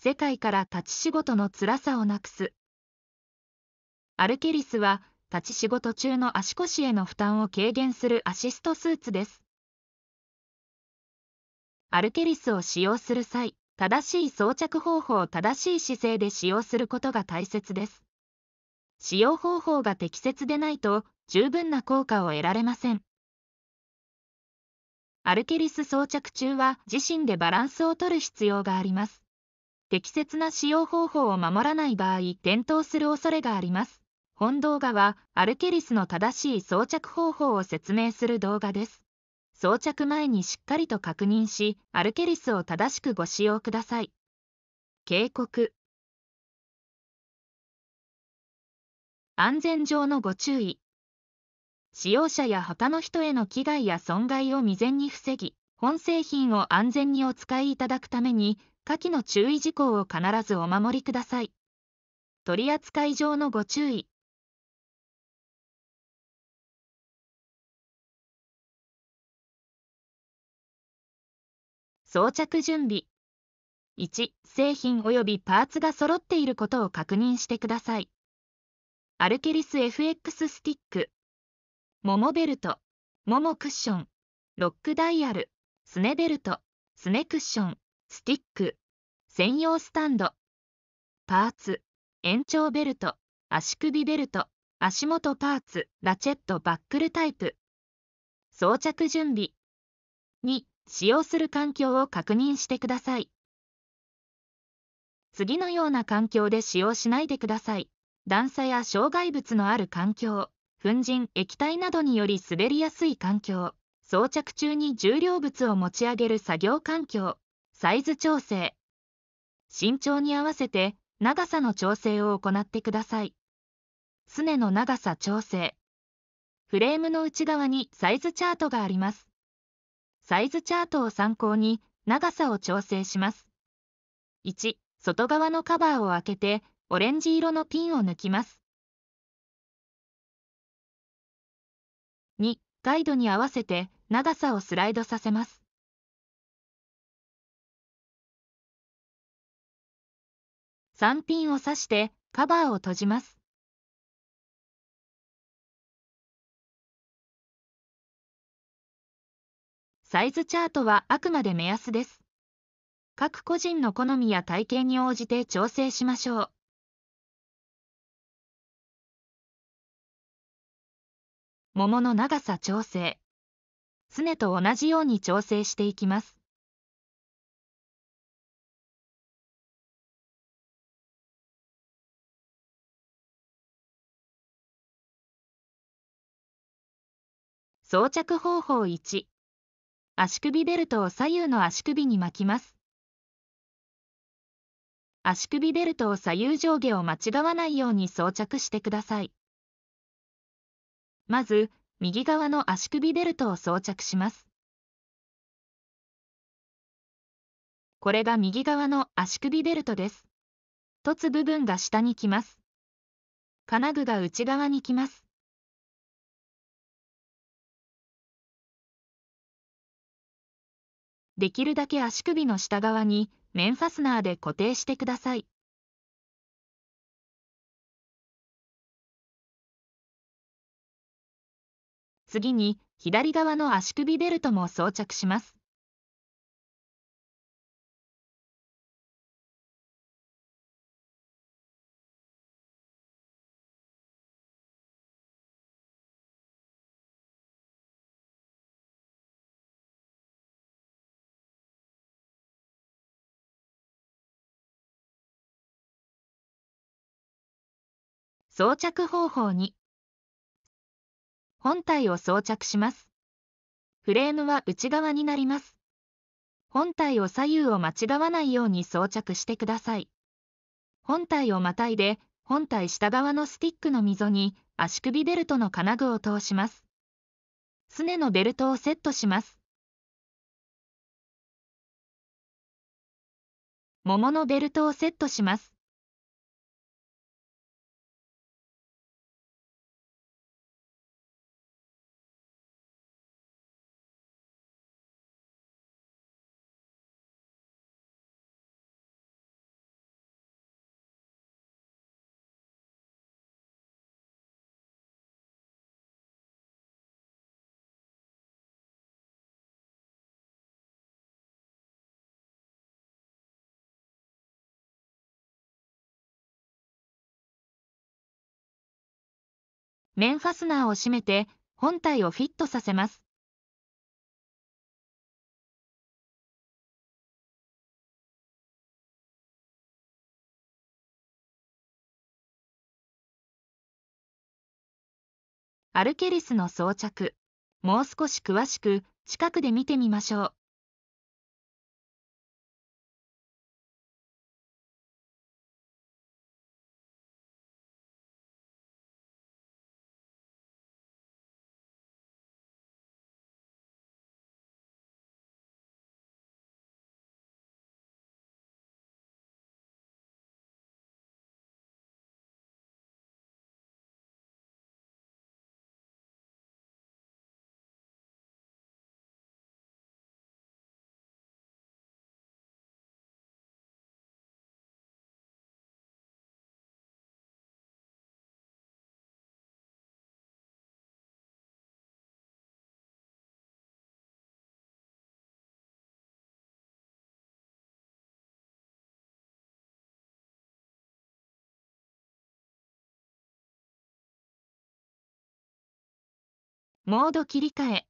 世界から立ち仕事の辛さをなくす。アルケリスは、立ち仕事中の足腰への負担を軽減するアシストスーツです。アルケリスを使用する際、正しい装着方法を正しい姿勢で使用することが大切です。使用方法が適切でないと、十分な効果を得られません。アルケリス装着中は自身でバランスを取る必要があります。適切な使用方法を守らない場合転倒する恐れがあります本動画はアルケリスの正しい装着方法を説明する動画です装着前にしっかりと確認しアルケリスを正しくご使用ください警告安全上のご注意使用者や他の人への危害や損害を未然に防ぎ本製品を安全にお使いいただくために下記の注意事項を必ずお守りください。取扱い上のご注意。装着準備1製品及びパーツが揃っていることを確認してくださいアルケリス FX スティックモモベルトモモクッションロックダイヤルスネベルトスネクッションスティック専用スタンドパーツ延長ベルト足首ベルト足元パーツラチェットバックルタイプ装着準備2使用する環境を確認してください次のような環境で使用しないでください段差や障害物のある環境粉塵液体などにより滑りやすい環境装着中に重量物を持ち上げる作業環境サイズ調整身長に合わせて長さの調整を行ってください。すねの長さ調整。フレームの内側にサイズチャートがあります。サイズチャートを参考に長さを調整します。1、外側のカバーを開けてオレンジ色のピンを抜きます。2、ガイドに合わせて長さをスライドさせます。3ピンを刺してカバーを閉じます。サイズチャートはあくまで目安です。各個人の好みや体型に応じて調整しましょう。桃の長さ調整。常と同じように調整していきます。装着方法1足首ベルトを左右の足首に巻きます足首ベルトを左右上下を間違わないように装着してくださいまず右側の足首ベルトを装着しますこれが右側の足首ベルトです凸部分が下に来ます金具が内側に来ますできるだけ足首の下側に面ファスナーで固定してください。次に左側の足首ベルトも装着します。装着方法に本体を装着します。フレームは内側になります。本体を左右を間違わないように装着してください。本体をまたいで、本体下側のスティックの溝に足首ベルトの金具を通します。すねのベルトをセットします。桃のベルトをセットします。面ファスナーを閉めて本体をフィットさせます。アルケリスの装着もう少し詳しく近くで見てみましょう。モード切り替え。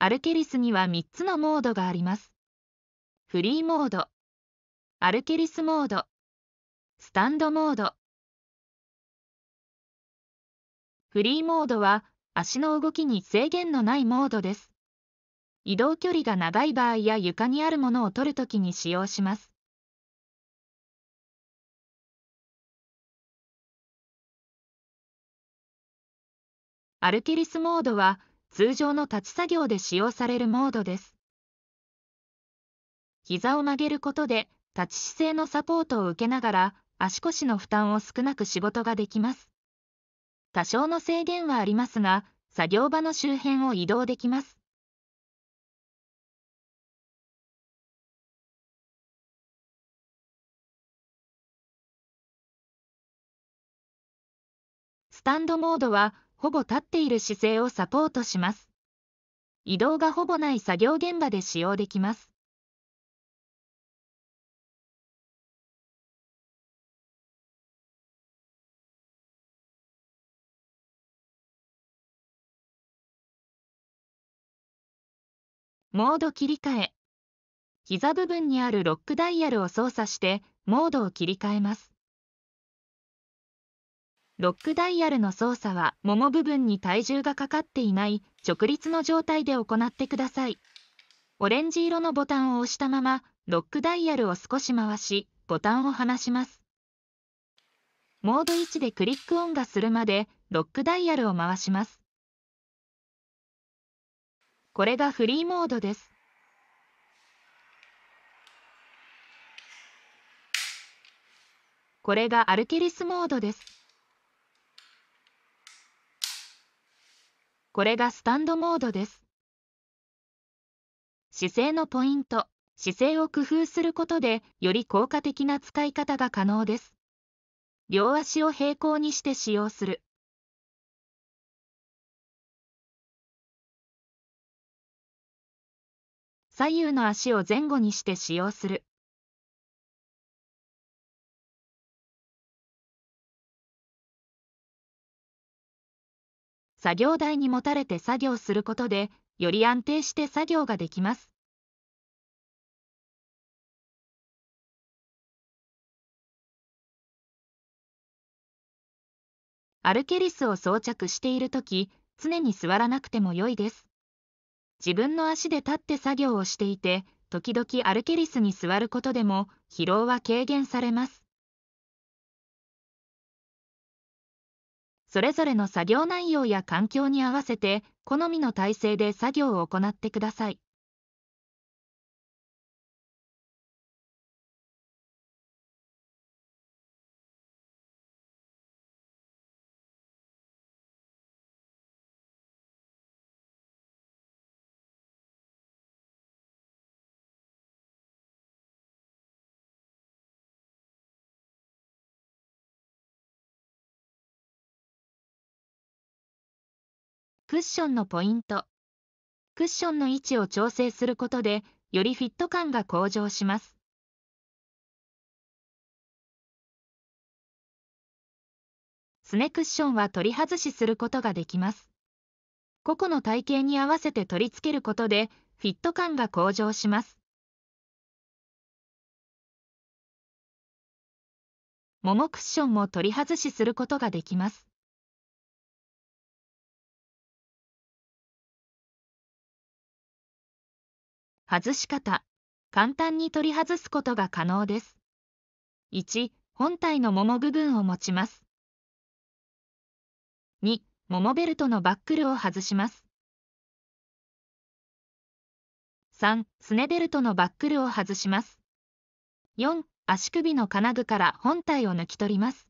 アルケリスには3つのモードがあります。フリーモード、アルケリスモード、スタンドモード。フリーモードは足の動きに制限のないモードです。移動距離が長い場合や床にあるものを取るときに使用します。アルキリスモードは通常の立ち作業で使用されるモードです。膝を曲げることで立ち姿勢のサポートを受けながら足腰の負担を少なく仕事ができます。多少の制限はありますが、作業場の周辺を移動できます。スタンドモードはほぼ立っている姿勢をサポートします。移動がほぼない作業現場で使用できます。モード切り替え膝部分にあるロックダイヤルを操作してモードを切り替えます。ロックダイヤルの操作はもも部分に体重がかかっていない直立の状態で行ってください。オレンジ色のボタンを押したままロックダイヤルを少し回しボタンを離します。モード1でクリックオンがするまでロックダイヤルを回します。これがフリーモードです。これがアルケリスモードです。これがスタンドモードです。姿勢のポイント、姿勢を工夫することで、より効果的な使い方が可能です。両足を平行にして使用する。左右の足を前後にして使用する。作業台に持たれて作業することで、より安定して作業ができます。アルケリスを装着しているとき、常に座らなくても良いです。自分の足で立って作業をしていて、時々アルケリスに座ることでも疲労は軽減されます。それぞれの作業内容や環境に合わせて好みの体制で作業を行ってください。クッションのポイント。クッションの位置を調整することで、よりフィット感が向上します。すねクッションは取り外しすることができます。個々の体型に合わせて取り付けることで、フィット感が向上します。ももクッションも取り外しすることができます。外し方。簡単に取り外すことが可能です。1、本体の桃部分を持ちます。2、桃ベルトのバックルを外します。3、すねベルトのバックルを外します。4、足首の金具から本体を抜き取ります。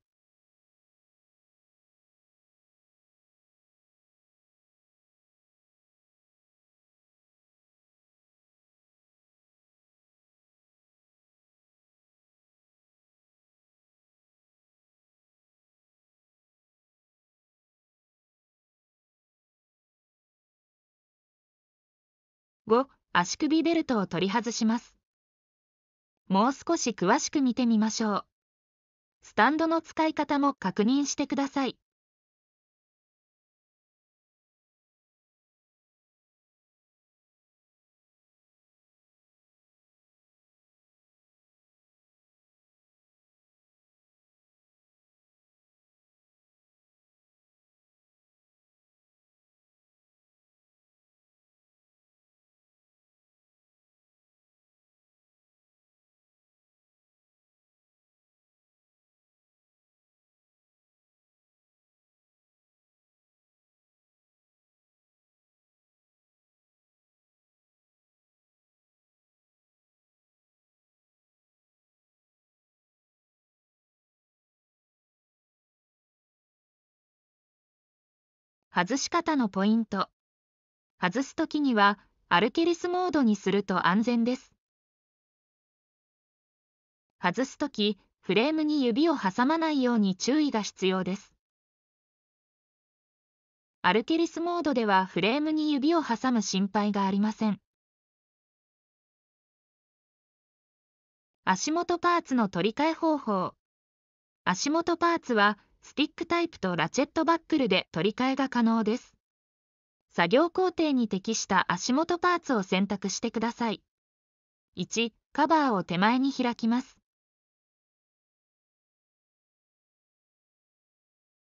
5足首ベルトを取り外しますもう少し詳しく見てみましょうスタンドの使い方も確認してください外し方のポイント。外すときには、アルケリスモードにすると安全です。外すとき、フレームに指を挟まないように注意が必要です。アルケリスモードではフレームに指を挟む心配がありません。足元パーツの取り替え方法足元パーツはスティックタイプとラチェットバックルで取り替えが可能です。作業工程に適した足元パーツを選択してください。1、カバーを手前に開きます。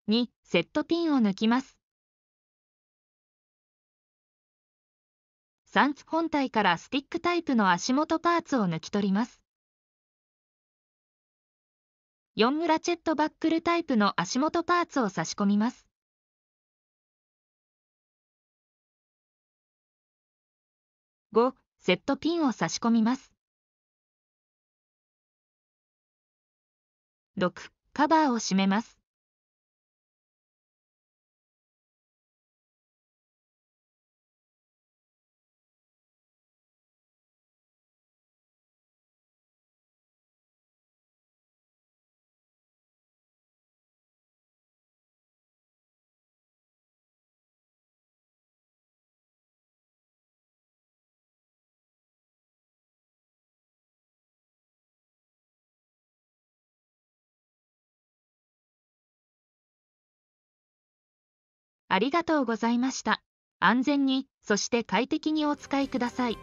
2、セットピンを抜きます。3、本体からスティックタイプの足元パーツを抜き取ります。4ムラチェットバックルタイプの足元パーツを差し込みます。5セットピンを差し込みます。6カバーを締めます。ありがとうございました。安全に、そして快適にお使いください。